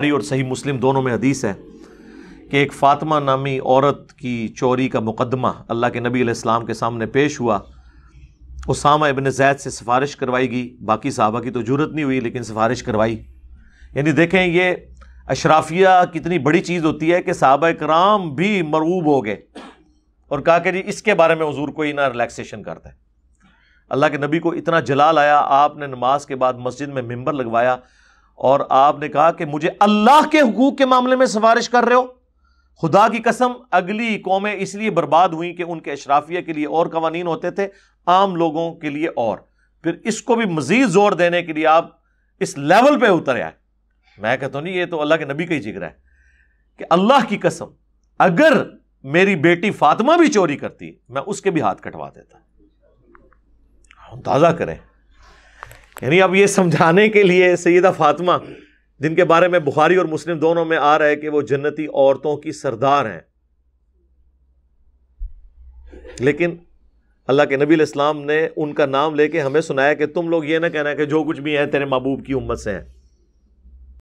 बुखारी और सही मुस्लिम दोनों में हदीस है कि एक फातमा नामी औरत की चोरी का मुकदमा अल्लाह के नबी इस्लाम के सामने पेश हुआ उसामा इबन जैद से सिफारिश करवाई गई बाकी साहबा की तो जरूरत नहीं हुई लेकिन सिफारिश करवाई यानी देखें ये अशराफिया कितनी बड़ी चीज़ होती है कि साहबा कराम भी मरूब हो गए और कहा कि जी इसके बारे में हजूर कोई ना रिलैक्सेशन करता है अल्लाह के नबी को इतना जलाल आया आपने नमाज के बाद मस्जिद में मंबर लगवाया और आपने कहा कि मुझे अल्लाह के हकूक के मामले में सिफारिश कर रहे हो खुदा की कसम अगली कौमें इसलिए बर्बाद हुई कि उनके अशराफिया के लिए और कवानीन होते थे आम लोगों के लिए और फिर इसको भी मजीद जोर देने के लिए आप इस लेवल पर उतर आए मैं कहता हूँ नहीं ये तो अल्लाह के नबी का ही जिक्र है कि अल्लाह की कसम अगर मेरी बेटी फातिमा भी चोरी करती मैं उसके भी हाथ कटवा देता अंदाजा करें यानी अब ये समझाने के लिए सैदा फातिमा जिनके बारे में बुखारी और मुस्लिम दोनों में आ रहा है कि वो जन्नती औरतों की सरदार हैं लेकिन अल्लाह के नबी इस्लाम ने उनका नाम लेके हमें सुनाया कि तुम लोग ये ना कहना कि जो कुछ भी है तेरे महबूब की उम्मत से हैं